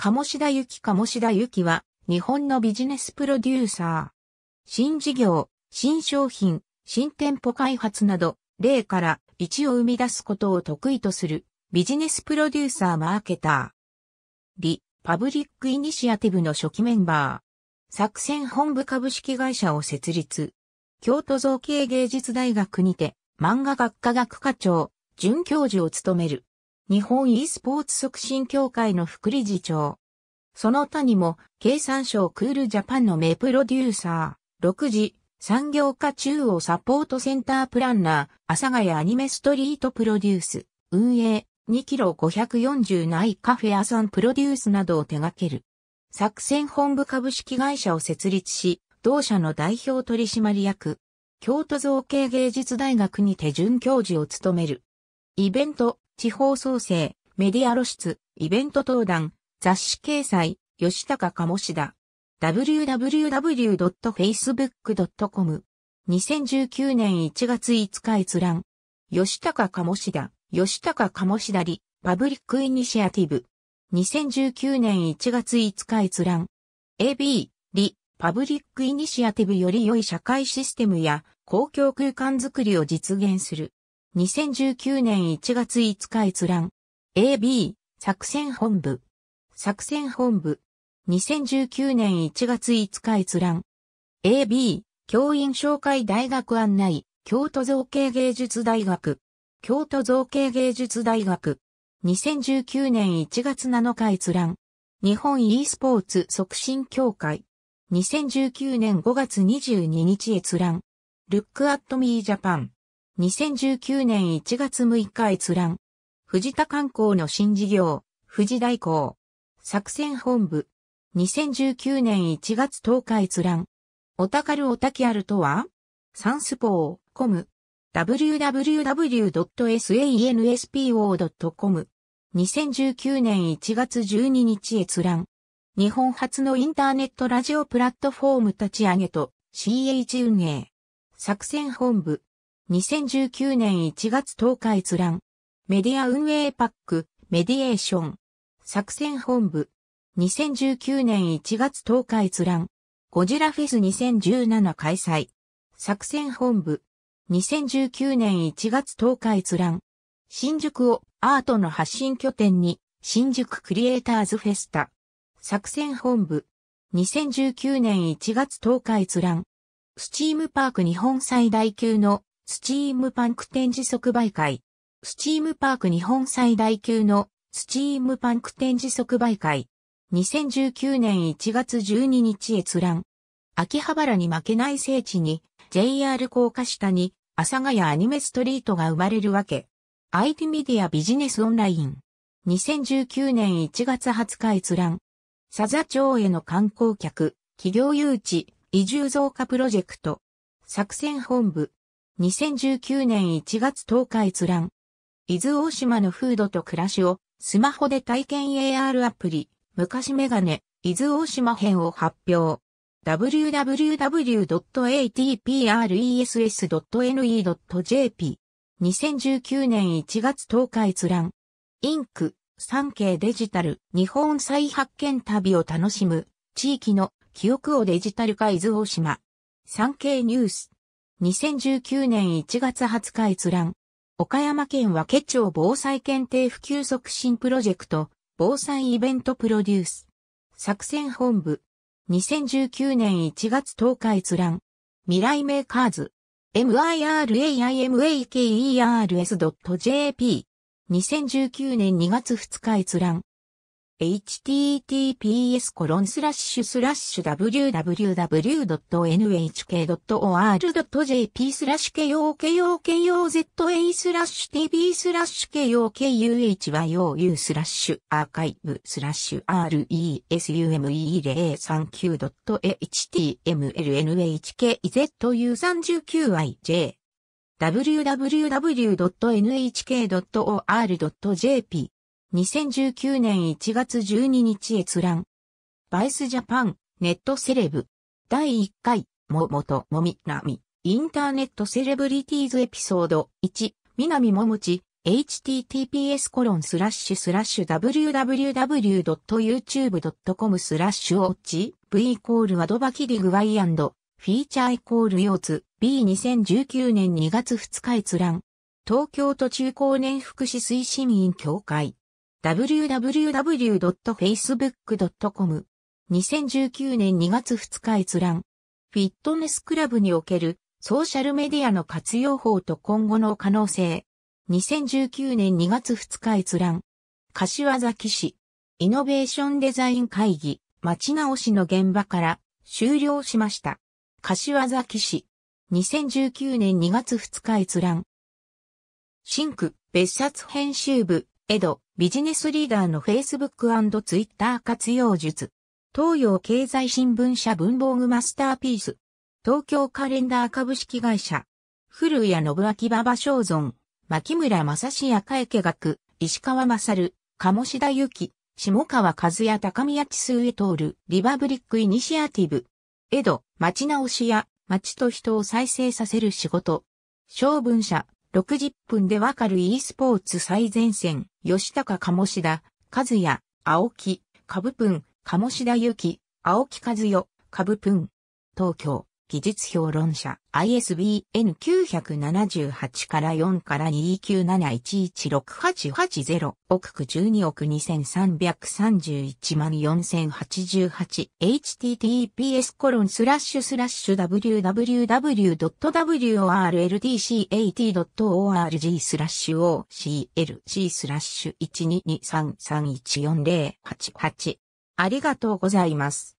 鴨志田ゆき鴨志田ゆきは、日本のビジネスプロデューサー。新事業、新商品、新店舗開発など、例から1を生み出すことを得意とする、ビジネスプロデューサーマーケター。リ・パブリックイニシアティブの初期メンバー。作戦本部株式会社を設立。京都造形芸術大学にて、漫画学科学科長、准教授を務める。日本 e スポーツ促進協会の副理事長。その他にも、経産省クールジャパンの名プロデューサー、6時、産業化中央サポートセンタープランナー、阿佐ヶ谷アニメストリートプロデュース、運営、2キロ540内カフェアさんプロデュースなどを手掛ける。作戦本部株式会社を設立し、同社の代表取締役、京都造形芸術大学に手順教授を務める。イベント、地方創生、メディア露出、イベント登壇、雑誌掲載、吉高鴨志田。www.facebook.com 2019年1月5日閲覧。吉高鴨志田、吉高鴨志田り、パブリックイニシアティブ。2019年1月5日閲覧。AB、り、パブリックイニシアティブより良い社会システムや公共空間づくりを実現する。2019年1月5日閲覧。AB、作戦本部。作戦本部。2019年1月5日閲覧。AB、教員紹介大学案内、京都造形芸術大学。京都造形芸術大学。2019年1月7日閲覧。日本 e スポーツ促進協会。2019年5月22日閲覧。Look at me Japan。2019年1月6日閲覧。藤田観光の新事業、藤大工。作戦本部。2019年1月10日閲覧。おたかるおたきあるとはサンスポー、コム。www.sanspo.com。2019年1月12日閲覧。日本初のインターネットラジオプラットフォーム立ち上げと CH 運営。作戦本部。2019年1月10日閲覧。メディア運営パック、メディエーション。作戦本部。2019年1月10日閲覧。ゴジラフェス2017開催。作戦本部。2019年1月10日閲覧。新宿をアートの発信拠点に、新宿クリエイターズフェスタ。作戦本部。2019年1月10日閲覧。スチームパーク日本最大級のスチームパンク展示即売会。スチームパーク日本最大級のスチームパンク展示即売会。2019年1月12日閲覧。秋葉原に負けない聖地に JR 高架下に阿佐ヶ谷アニメストリートが生まれるわけ。IT メディアビジネスオンライン。2019年1月20日閲覧。佐々町への観光客、企業誘致、移住増加プロジェクト。作戦本部。2019年1月10日閲覧。伊豆大島の風土と暮らしをスマホで体験 AR アプリ、昔メガネ、伊豆大島編を発表。www.atpress.ne.jp 2019年1月10日閲覧。インク、産経デジタル、日本再発見旅を楽しむ、地域の記憶をデジタル化伊豆大島。産経ニュース。2019年1月20日閲覧。岡山県和気町防災検定普及促進プロジェクト、防災イベントプロデュース。作戦本部。2019年1月10日閲覧。未来メーカーズ。miraimakers.jp。2019年2月2日閲覧。https www.nhk.or.jp スラッシュ KOKOKOZA スラッシュ TV スラッシュ KOKUHYOU スラッシュアーカイブスラッシュ RESUME039.htmlnhkzu39ij www.nhk.or.jp 2019年1月12日閲覧。バイスジャパン、ネットセレブ。第1回、ももともみなみ。インターネットセレブリティーズエピソード1、みももち、https コロンスラッシュスラッシュ www.youtube.com スラッシュオッチ v イコールアドバキディグワイアンドフィーチャーイコールヨーツ B2019 年2月2日閲覧東京都中高年福祉推進委員協会 www.facebook.com。2019年2月2日閲覧。フィットネスクラブにおけるソーシャルメディアの活用法と今後の可能性。2019年2月2日閲覧。柏崎市。イノベーションデザイン会議、待ち直しの現場から終了しました。柏崎市。2019年2月2日閲覧。新区別冊編集部エド、ビジネスリーダーの Facebook& Twitter 活用術。東洋経済新聞社文房具マスターピース。東京カレンダー株式会社。古谷信明馬場正尊。牧村正史かえ池学。石川勝。鴨志田由紀。下川和也高宮地数へ通るリバブリックイニシアティブ。江戸、町直しや、町と人を再生させる仕事。小文社、60分でわかる e スポーツ最前線、吉高鴨志田、和也、青木、株ン、鴨志田ゆき、青木和代、株ン、東京。技術評論者 ISBN 978から4から297116880億区12億2331万4088 https コロンスラッシュスラッシュ www.worldcat.org スラッシュ OCLC スラッシュ122331408ありがとうございます。